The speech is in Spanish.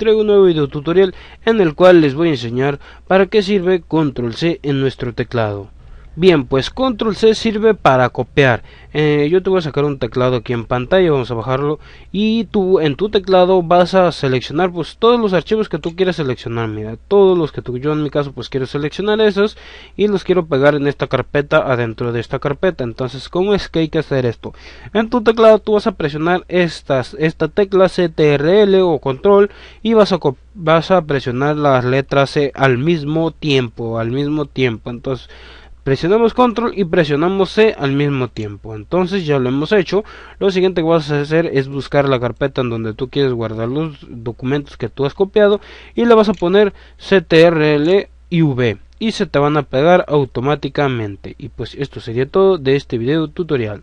Traigo un nuevo video tutorial en el cual les voy a enseñar para qué sirve Control C en nuestro teclado. Bien, pues control C sirve para copiar. Eh, yo te voy a sacar un teclado aquí en pantalla, vamos a bajarlo. Y tú en tu teclado vas a seleccionar pues todos los archivos que tú quieras seleccionar. Mira, todos los que tú, yo en mi caso pues quiero seleccionar esos y los quiero pegar en esta carpeta, adentro de esta carpeta. Entonces, ¿cómo es que hay que hacer esto? En tu teclado tú vas a presionar estas, esta tecla CTRL o control y vas a vas a presionar las letras C al mismo tiempo, al mismo tiempo. Entonces, Presionamos control y presionamos C al mismo tiempo. Entonces ya lo hemos hecho. Lo siguiente que vas a hacer es buscar la carpeta en donde tú quieres guardar los documentos que tú has copiado. Y le vas a poner CTRL y V. Y se te van a pegar automáticamente. Y pues esto sería todo de este video tutorial.